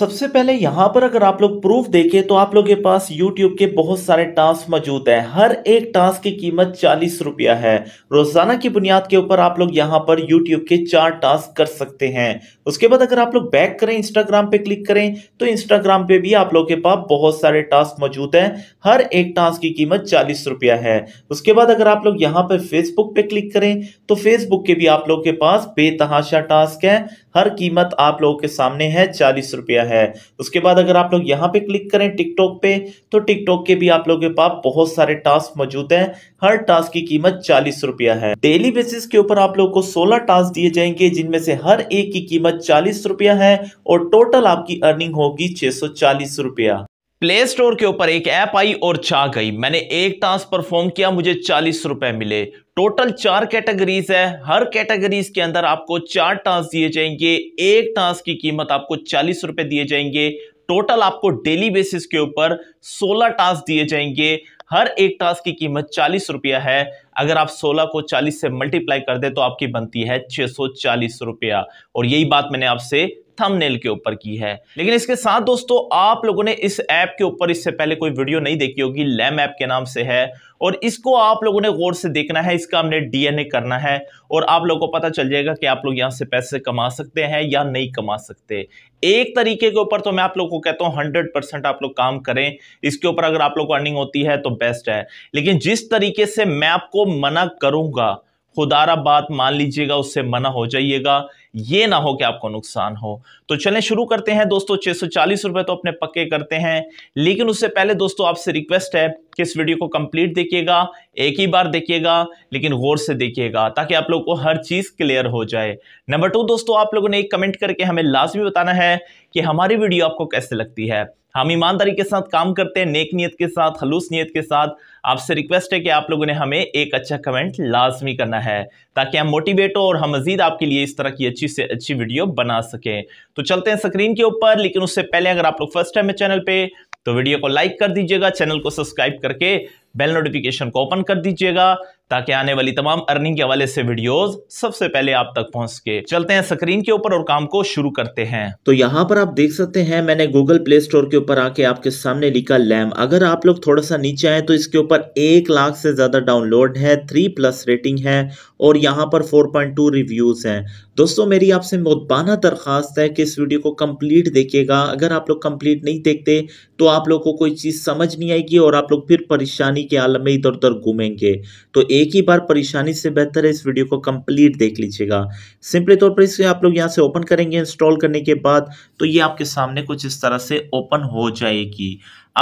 सबसे पहले यहाँ पर अगर आप लोग प्रूफ देखें तो आप लोग के पास YouTube के बहुत सारे टास्क मौजूद हैं हर एक टास्क की कीमत चालीस रुपया है रोजाना की बुनियाद के ऊपर आप लोग यहाँ पर YouTube के चार टास्क कर सकते हैं उसके बाद अगर आप लोग बैक करें Instagram पे क्लिक करें तो Instagram पे भी आप लोग के पास बहुत सारे टास्क मौजूद हैं हर एक टास्क की कीमत चालीस रुपया है उसके बाद अगर आप लोग यहाँ पर फेसबुक पे क्लिक करें तो फेसबुक के भी आप लोग के पास बेतहाशा टास्क है हर कीमत आप लोगों के सामने है चालीस रुपया है उसके बाद अगर आप लोग यहाँ पे क्लिक करें टिकटॉक पे तो टिकटॉक के भी आप लोगों के पास बहुत सारे टास्क मौजूद हैं हर टास्क की कीमत चालीस रुपया है डेली बेसिस के ऊपर आप लोगों को सोलह टास्क दिए जाएंगे जिनमें से हर एक की कीमत चालीस रुपया है और टोटल आपकी अर्निंग होगी छह सौ चालीस रुपया प्ले स्टोर के ऊपर एक ऐप आई और छा गई मैंने एक टास्क परफॉर्म किया मुझे चालीस रुपए मिले टोटल चार कैटेगरीज है हर कैटेगरीज के अंदर आपको चार टास्क दिए जाएंगे एक टास्क की कीमत आपको चालीस रुपए दिए जाएंगे टोटल आपको डेली बेसिस के ऊपर 16 टास्क दिए जाएंगे हर एक टास्क की कीमत चालीस रुपया है अगर आप 16 को 40 से मल्टीप्लाई कर दे तो आपकी बनती है 640 रुपया और यही बात मैंने आपसे थंबनेल के ऊपर की है लेकिन इसके साथ दोस्तों आप लोगों ने इस ऐप के ऊपर इससे पहले कोई वीडियो नहीं देखी होगी लैम ऐप के नाम से है और इसको आप लोगों ने गौर से देखना है इसका हमने डीएनए करना है और आप लोगों को पता चल जाएगा कि आप लोग यहां से पैसे कमा सकते हैं या नहीं कमा सकते एक तरीके के ऊपर तो मैं आप लोगों को कहता हूं हंड्रेड परसेंट आप लोग काम करें इसके ऊपर अगर आप लोग को अर्निंग होती है तो बेस्ट है लेकिन जिस तरीके से मैं आपको मना करूंगा खुदारा बात मान लीजिएगा उससे मना हो जाइएगा ये ना हो कि आपको नुकसान हो तो चलें शुरू करते हैं दोस्तों चालीस रुपए तो अपने पक्के करते हैं लेकिन उससे पहले दोस्तों आपसे रिक्वेस्ट है कि इस वीडियो को कंप्लीट देखिएगा एक ही बार देखिएगा लेकिन गौर से देखिएगा ताकि आप लोग को हर चीज़ क्लियर हो जाए नंबर टू दोस्तों आप लोगों ने एक कमेंट करके हमें लाजमी बताना है कि हमारी वीडियो आपको कैसे लगती है हम ईमानदारी के साथ काम करते हैं नेक नीयत के साथ हलूस नियत के साथ आपसे रिक्वेस्ट है कि आप लोगों ने हमें एक अच्छा कमेंट लाजमी करना है ताकि हम मोटिवेट हो और हम मजीद आपके लिए इस तरह की अच्छी से अच्छी वीडियो बना सकें तो चलते हैं स्क्रीन के ऊपर लेकिन उससे पहले अगर आप लोग फर्स्ट टाइम है चैनल पर तो वीडियो को लाइक कर दीजिएगा चैनल को सब्सक्राइब करके बेल नोटिफिकेशन को ओपन कर दीजिएगा ताकि आने वाली तमाम अर्निंग के हवाले से वीडियोस सबसे पहले आप तक पहुंच सके चलते हैं स्क्रीन के ऊपर और काम को शुरू करते हैं तो यहाँ पर आप देख सकते हैं मैंने गूगल प्ले स्टोर के ऊपर आके आपके सामने लिखा लैम अगर आप लोग थोड़ा सा नीचे आए तो इसके ऊपर एक लाख से ज़्यादा डाउनलोड है थ्री प्लस रेटिंग है और यहाँ पर फोर पॉइंट टू रिव्यूज़ है दोस्तों मेरी आपसे बहुत बाना दरखास्त है कि इस वीडियो को कंप्लीट देखिएगा अगर आप लोग कंप्लीट नहीं देखते तो आप लोग को कोई चीज़ समझ नहीं आएगी और आप लोग फिर परेशानी के आलम में इधर उधर घूमेंगे तो एक ही बार परेशानी से बेहतर है इस वीडियो को कंप्लीट देख लीजिएगा सिंपली तौर पर इसे आप लोग यहाँ से ओपन करेंगे इंस्टॉल करने के बाद तो ये आपके सामने कुछ इस तरह से ओपन हो जाएगी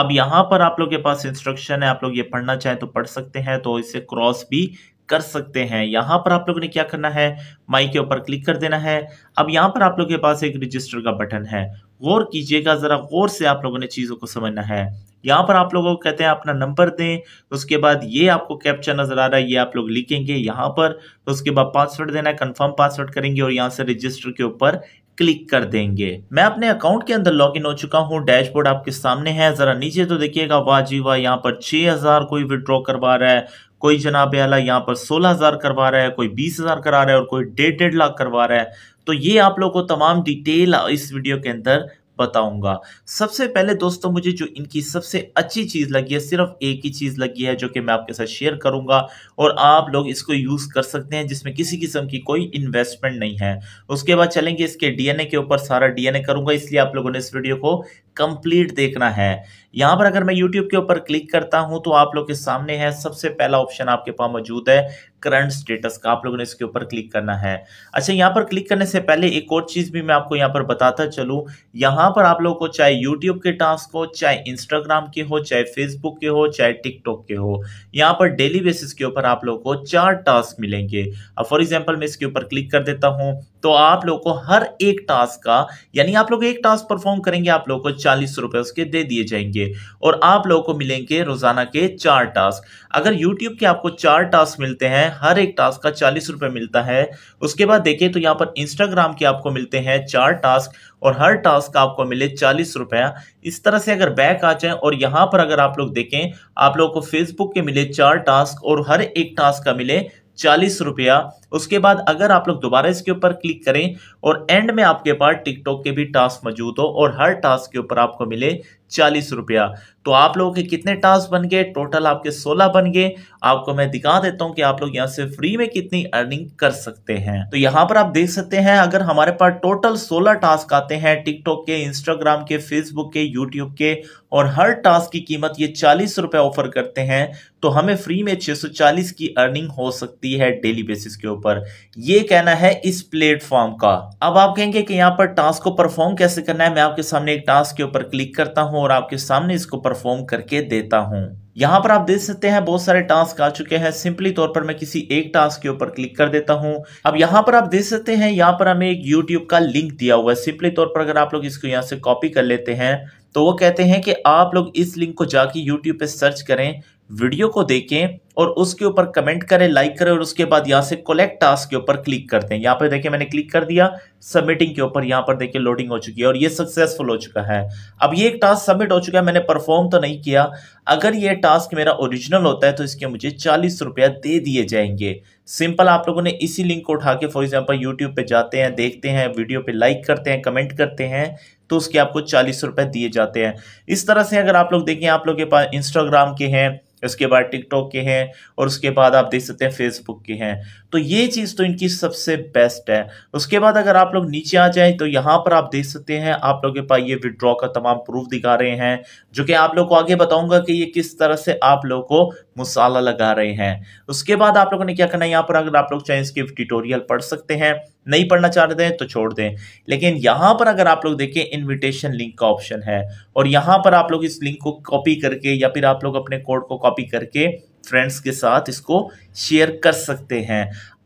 अब यहाँ पर आप लोग के पास इंस्ट्रक्शन है आप लोग ये पढ़ना चाहें तो पढ़ सकते हैं तो इसे क्रॉस भी कर सकते हैं यहाँ पर आप लोगों ने क्या करना है माइक के ऊपर क्लिक कर देना है अब यहाँ पर आप लोग के पास एक रजिस्टर का बटन है गौर कीजिएगा ज़रा गौर से आप लोगों ने चीज़ों को समझना है यहाँ पर आप लोगों को कहते हैं अपना नंबर दें तो उसके बाद ये आपको कैप्चा नज़र आ रहा है ये आप लोग लिखेंगे यहाँ पर तो उसके बाद पासवर्ड देना है कन्फर्म पासवर्ड करेंगे और यहाँ से रजिस्टर के ऊपर क्लिक कर देंगे मैं अपने अकाउंट के अंदर लॉगिन हो चुका हूं डैशबोर्ड आपके सामने है ज़रा नीचे तो देखिएगा वाह जी वाह यहाँ पर 6000 कोई विड्रॉ करवा रहा है कोई जनाब आला यहाँ पर 16000 करवा रहा है कोई 20000 करा रहा है और कोई डेढ़ डेढ़ लाख करवा रहा है तो ये आप लोगों को तमाम डिटेल इस वीडियो के अंदर बताऊंगा सबसे पहले दोस्तों मुझे जो इनकी सबसे अच्छी चीज़ लगी है सिर्फ एक ही चीज़ लगी है जो कि मैं आपके साथ शेयर करूंगा और आप लोग इसको यूज़ कर सकते हैं जिसमें किसी किस्म की कोई इन्वेस्टमेंट नहीं है उसके बाद चलेंगे इसके डीएनए के ऊपर सारा डीएनए करूंगा इसलिए आप लोगों ने इस वीडियो को कंप्लीट देखना है यहां पर अगर मैं YouTube के ऊपर क्लिक करता हूं तो आप लोग के सामने है सबसे पहला ऑप्शन आपके पास मौजूद है करंट स्टेटस का आप लोगों ने इसके ऊपर क्लिक करना है अच्छा यहां पर क्लिक करने से पहले एक और चीज़ भी मैं आपको यहां पर बताता चलूँ यहां पर आप लोगों को चाहे YouTube के टास्क हो चाहे Instagram के हो चाहे Facebook के हो चाहे TikTok के हो यहां पर डेली बेसिस के ऊपर आप लोगों को चार टास्क मिलेंगे अब फॉर एग्जाम्पल मैं इसके ऊपर क्लिक कर देता हूँ तो आप लोग को हर एक टास्क का यानी आप लोग एक टास्क परफॉर्म करेंगे आप लोग को चालीस रुपए उसके दे दिए जाएंगे और आप लोग को मिलेंगे रोजाना के चार टास्क अगर यूट्यूब के आपको चार टास्क मिलते हैं हर एक टास्क का चालीस रुपए मिलता है उसके बाद देखिए तो यहाँ पर इंस्टाग्राम के आपको मिलते हैं चार टास्क और हर टास्क का आपको मिले चालीस रुपया इस तरह से अगर बैक आ जाए और यहाँ पर अगर आप लोग देखें आप लोग को फेसबुक के मिले चार टास्क और हर एक टास्क का मिले चालीस रुपया उसके बाद अगर आप लोग दोबारा इसके ऊपर क्लिक करें और एंड में आपके पास टिकटॉक के भी टास्क मौजूद हो और हर टास्क के ऊपर आपको मिले चालीस रुपया तो आप लोगों के कितने टास्क बन गए टोटल आपके सोलह बन गए आपको मैं दिखा देता हूं कि आप लोग यहां से फ्री में कितनी अर्निंग कर सकते हैं तो यहां पर आप देख सकते हैं अगर हमारे पास टोटल सोलह टास्क आते हैं टिकटॉक के इंस्टाग्राम के फेसबुक के यूट्यूब के और हर टास्क की कीमत ये चालीस रुपए ऑफर करते हैं तो हमें फ्री में चालीस की अर्निंग हो सकती है डेली बेसिस के ऊपर ये कहना है इस प्लेटफॉर्म का अब आप कहेंगे कि यहाँ पर टास्क को परफॉर्म कैसे करना है मैं आपके सामने एक टास्क के ऊपर क्लिक करता हूं हूँ और आपके सामने इसको परफॉर्म करके देता हूँ यहाँ पर आप देख सकते हैं बहुत सारे टास्क आ चुके हैं सिंपली तौर पर मैं किसी एक टास्क के ऊपर क्लिक कर देता हूँ अब यहाँ पर आप देख सकते हैं यहाँ पर हमें एक यूट्यूब का लिंक दिया हुआ है सिंपली तौर पर अगर आप लोग इसको यहाँ से कॉपी कर लेते हैं तो वो कहते हैं कि आप लोग इस लिंक को जाके यूट्यूब पे सर्च करें वीडियो को देखें और उसके ऊपर कमेंट करें लाइक करें और उसके बाद यहाँ से कलेक्ट टास्क के ऊपर क्लिक करते हैं यहाँ पर देखिए मैंने क्लिक कर दिया सबमिटिंग के ऊपर यहाँ पर देखिए लोडिंग हो चुकी है और ये सक्सेसफुल हो चुका है अब ये एक टास्क सबमिट हो चुका है मैंने परफॉर्म तो नहीं किया अगर ये टास्क मेरा ओरिजिनल होता है तो इसके मुझे चालीस रुपया दे दिए जाएंगे सिंपल आप लोगों ने इसी लिंक को उठा के फॉर एग्जाम्पल यूट्यूब पे जाते हैं देखते हैं वीडियो पे लाइक करते हैं कमेंट करते हैं तो उसके आपको चालीस रुपए दिए जाते हैं इस तरह से अगर आप लोग देखें आप लोग के पास इंस्टाग्राम के हैं उसके बाद टिकटॉक के हैं और उसके बाद आप देख सकते हैं फेसबुक के हैं तो ये चीज़ तो इनकी सबसे बेस्ट है उसके बाद अगर आप लोग नीचे आ जाएं तो यहाँ पर आप देख सकते हैं आप लोग के पास ये विड्रॉ का तमाम प्रूफ दिखा रहे हैं जो कि आप लोग को आगे बताऊंगा कि ये किस तरह से आप लोग को मसाला लगा रहे हैं उसके बाद आप लोगों ने क्या करना है यहाँ पर अगर आप लोग चाहें इसके ट्यूटोरियल पढ़ सकते हैं नहीं पढ़ना चाह रहे तो छोड़ दें लेकिन यहाँ पर अगर आप लोग देखें इनविटेशन लिंक का ऑप्शन है और यहाँ पर आप लोग इस लिंक को कॉपी करके या फिर आप लोग अपने कोड को कॉपी करके फ्रेंड्स के साथ इसको शेयर कर सकते हैं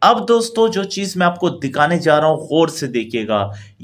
अब दोस्तों जो चीज़ मैं आपको दिखाने जा रहा हूं गौर से देखिएगा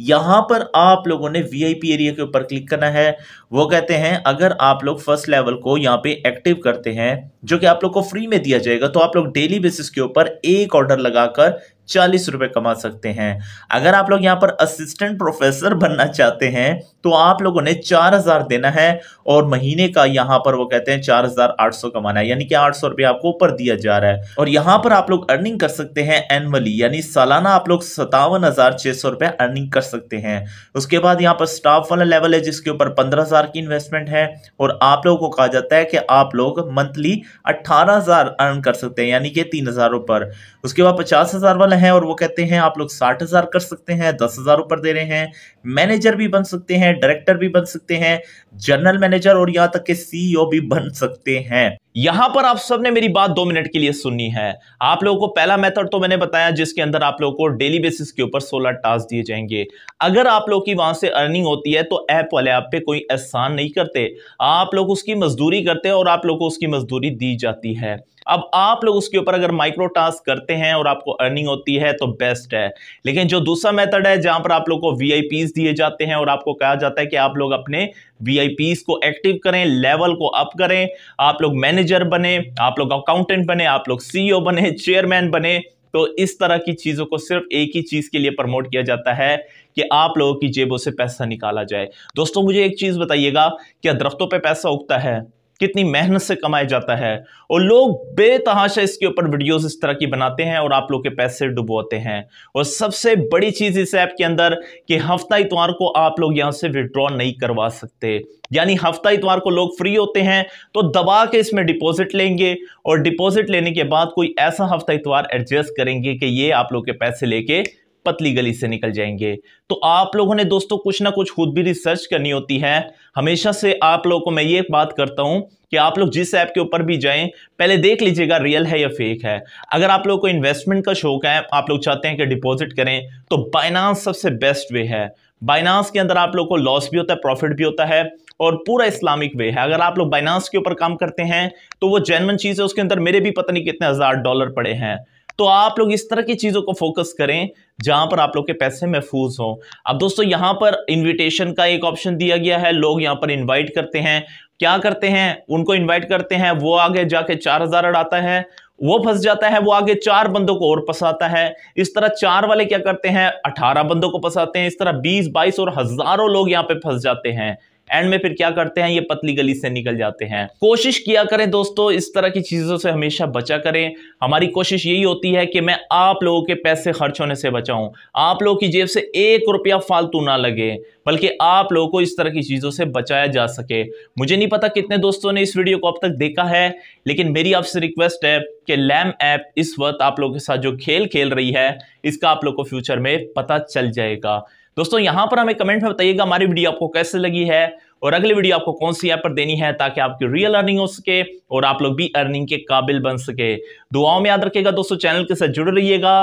यहां पर आप लोगों ने वीआईपी एरिया के ऊपर क्लिक करना है वो कहते हैं अगर आप लोग फर्स्ट लेवल को यहाँ पे एक्टिव करते हैं जो कि आप लोग को फ्री में दिया जाएगा तो आप लोग डेली बेसिस के ऊपर एक ऑर्डर लगाकर चालीस रुपए कमा सकते हैं अगर आप लोग यहाँ पर असिस्टेंट प्रोफेसर बनना चाहते हैं तो आप लोगों ने चार हजार देना है और महीने का यहाँ पर वो कहते हैं चार हजार आठ सौ कमाना है यानी कि आठ सौ रुपये आपको ऊपर दिया जा रहा है और यहाँ पर आप लोग अर्निंग कर सकते हैं एनुअली यानी सालाना आप लोग सतावन हजार छह सौ अर्निंग कर सकते हैं उसके बाद यहाँ पर स्टाफ वाला लेवल है जिसके ऊपर पंद्रह हज़ार की इन्वेस्टमेंट है और आप लोगों को कहा जाता है कि आप लोग मंथली अट्ठारह हज़ार अर्न कर सकते हैं यानी कि तीन हजार ऊपर उसके बाद पचास हज़ार वाले हैं और वो कहते हैं आप लोग साठ हज़ार कर सकते हैं दस हज़ार ऊपर दे रहे हैं मैनेजर भी बन सकते हैं डायरेक्टर भी बन सकते हैं जनरल मैनेजर और यहाँ तक के सीईओ e भी बन सकते हैं यहां पर आप सबने मेरी बात दो मिनट के लिए सुननी है आप लोगों को पहला मेथड तो मैंने बताया जिसके अंदर आप लोगों को डेली बेसिस के ऊपर सोलह टास्क दिए जाएंगे अगर आप लोग की वहां से अर्निंग होती है तो ऐप वाले आप पे कोई एहसान नहीं करते आप लोग उसकी मजदूरी करते हैं और आप लोग को उसकी मजदूरी दी जाती है अब आप लोग उसके ऊपर अगर माइक्रो टास्क करते हैं और आपको अर्निंग होती है तो बेस्ट है लेकिन जो दूसरा मेथड है जहां पर आप लोग को वी दिए जाते हैं और आपको कहा जाता है कि आप लोग अपने वी को एक्टिव करें लेवल को अप करें आप लोग मैनेजर बने आप लोग अकाउंटेंट बने आप लोग सीईओ e बने चेयरमैन बने तो इस तरह की चीज़ों को सिर्फ एक ही चीज़ के लिए प्रमोट किया जाता है कि आप लोगों की जेबों से पैसा निकाला जाए दोस्तों मुझे एक चीज़ बताइएगा क्या दरख्तों पे पैसा उगता है कितनी मेहनत से कमाया जाता है और लोग बेतहाशा इसके ऊपर वीडियोस इस तरह की बनाते हैं और आप लोग के पैसे डुबोते हैं और सबसे बड़ी चीज़ इस ऐप के अंदर कि हफ्ता इतवार को आप लोग यहां से विड्रॉ नहीं करवा सकते यानी हफ्ता इतवार को लोग फ्री होते हैं तो दबा के इसमें डिपॉजिट लेंगे और डिपॉजिट लेने के बाद कोई ऐसा हफ्ता इतवार एडजस्ट करेंगे कि ये आप लोग के पैसे लेके पतली गली से निकल जाएंगे तो आप लोगों ने दोस्तों कुछ ना कुछ खुद भी रिसर्च करनी होती है हमेशा से आप लोगों को मैं ये बात करता हूं कि आप लोग जिस ऐप के ऊपर भी जाएं पहले देख लीजिएगा रियल है या फेक है अगर आप लोग को इन्वेस्टमेंट का शौक है आप लोग चाहते हैं कि डिपॉजिट करें तो बाइनांस सबसे बेस्ट वे है बाइनांस के अंदर आप लोग को लॉस भी होता है प्रॉफिट भी होता है और पूरा इस्लामिक वे है अगर आप लोग बाइनांस के ऊपर काम करते हैं तो वो जैनवन चीज़ है उसके अंदर मेरे भी पता नहीं कितने हज़ार डॉलर पड़े हैं तो आप लोग इस तरह की चीज़ों को फोकस करें जहां पर आप लोग के पैसे महफूज हों अब दोस्तों यहां पर इनविटेशन का एक ऑप्शन दिया गया है लोग यहां पर इनवाइट करते हैं क्या करते हैं उनको इनवाइट करते हैं वो आगे जाके चार हजार अड़ाता है वो फंस जाता है वो आगे चार बंदों को और फंसाता है इस तरह चार वाले क्या करते हैं अठारह बंदों को फंसाते हैं इस तरह बीस बाईस और हजारों लोग यहाँ पे फंस जाते हैं एंड में फिर क्या करते हैं ये पतली गली से निकल जाते हैं कोशिश किया करें दोस्तों इस तरह की चीज़ों से हमेशा बचा करें हमारी कोशिश यही होती है कि मैं आप लोगों के पैसे खर्च होने से बचाऊं आप लोगों की जेब से एक रुपया फालतू ना लगे बल्कि आप लोगों को इस तरह की चीज़ों से बचाया जा सके मुझे नहीं पता कितने दोस्तों ने इस वीडियो को अब तक देखा है लेकिन मेरी आपसे रिक्वेस्ट है कि लैम ऐप इस वक्त आप लोगों के साथ जो खेल खेल रही है इसका आप लोग को फ्यूचर में पता चल जाएगा दोस्तों यहां पर हमें कमेंट में बताइएगा हमारी वीडियो आपको कैसे लगी है और अगली वीडियो आपको कौन सी ऐप पर देनी है ताकि आपकी रियल अर्निंग हो सके और आप लोग भी अर्निंग के काबिल बन सके दुआओं में याद रखिएगा दोस्तों चैनल के साथ जुड़े रहिएगा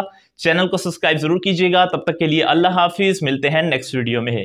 चैनल को सब्सक्राइब जरूर कीजिएगा तब तक के लिए अल्लाह हाफिज मिलते हैं नेक्स्ट वीडियो में